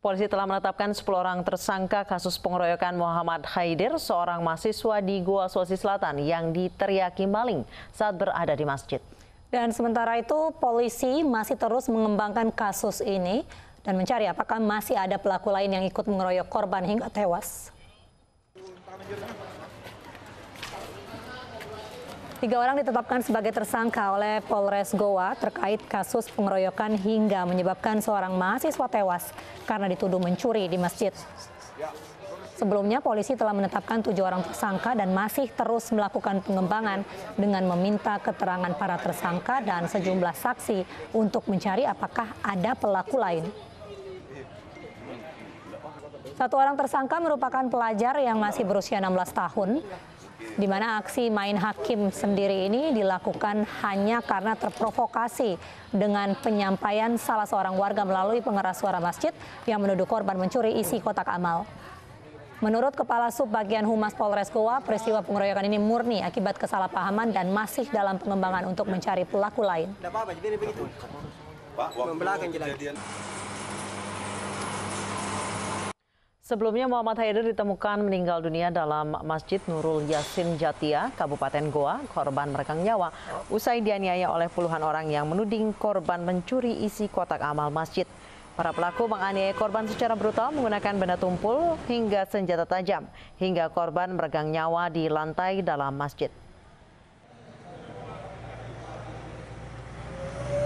Polisi telah menetapkan 10 orang tersangka kasus pengeroyokan Muhammad Haidir, seorang mahasiswa di Goa Sulawesi Selatan yang diteriaki maling saat berada di masjid. Dan sementara itu polisi masih terus mengembangkan kasus ini dan mencari apakah masih ada pelaku lain yang ikut mengeroyok korban hingga tewas. Tiga orang ditetapkan sebagai tersangka oleh Polres Goa terkait kasus pengeroyokan hingga menyebabkan seorang mahasiswa tewas karena dituduh mencuri di masjid. Sebelumnya polisi telah menetapkan tujuh orang tersangka dan masih terus melakukan pengembangan dengan meminta keterangan para tersangka dan sejumlah saksi untuk mencari apakah ada pelaku lain. Satu orang tersangka merupakan pelajar yang masih berusia 16 tahun di mana aksi main hakim sendiri ini dilakukan hanya karena terprovokasi dengan penyampaian salah seorang warga melalui pengeras suara masjid yang menuduh korban mencuri isi kotak amal. Menurut Kepala Subbagian Humas Polres Goa, peristiwa pengeroyokan ini murni akibat kesalahpahaman dan masih dalam pengembangan untuk mencari pelaku lain. Sebelumnya Muhammad Haider ditemukan meninggal dunia dalam Masjid Nurul Yasin Jatia, Kabupaten Goa. Korban merekang nyawa usai dianiaya oleh puluhan orang yang menuding korban mencuri isi kotak amal masjid. Para pelaku menganiaya korban secara brutal menggunakan benda tumpul hingga senjata tajam, hingga korban meregang nyawa di lantai dalam masjid.